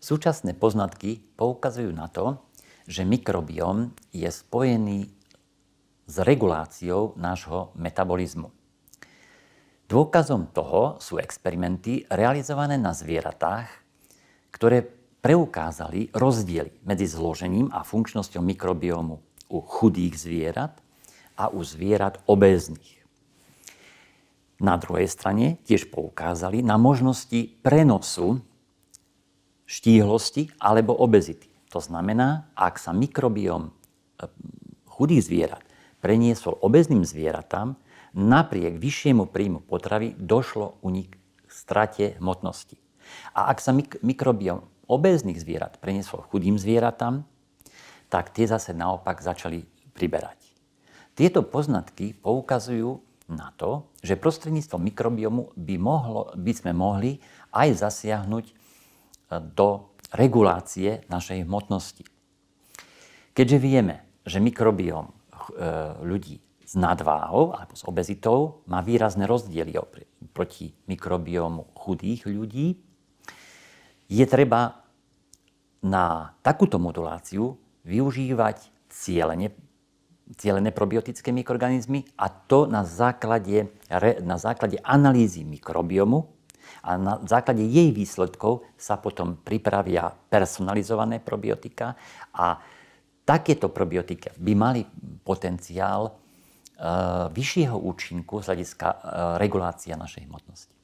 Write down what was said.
Súčasné poznatky poukazujú na to, že mikrobióm je spojený s reguláciou nášho metabolizmu. Dôkazom toho sú experimenty realizované na zvieratách, ktoré preukázali rozdiely medzi zložením a funkčnosťou mikrobiomu u chudých zvierat a u zvierat obezných. Na druhej strane tiež poukázali na možnosti prenosu štíhlosti alebo obezity. To znamená, ak sa mikrobiom e, chudých zvierat preniesol obezným zvieratám, napriek vyššiemu príjmu potravy došlo u nich k strate hmotnosti. A ak sa mik- mikrobiom obezných zvierat preniesol chudým zvieratám, tak tie zase naopak začali priberať. Tieto poznatky poukazujú na to, že prostredníctvom mikrobiomu by, mohlo, by sme mohli aj zasiahnuť do regulácie našej hmotnosti. Keďže vieme, že mikrobióm e, ľudí s nadváhou alebo s obezitou má výrazné rozdiely proti mikrobiomu chudých ľudí, je treba na takúto moduláciu využívať cieľene, cieľené probiotické mikroorganizmy a to na základe, na základe analýzy mikrobiomu a na základe jej výsledkov sa potom pripravia personalizované probiotika a takéto probiotika by mali potenciál eh, vyššieho účinku z hľadiska eh, regulácia našej hmotnosti.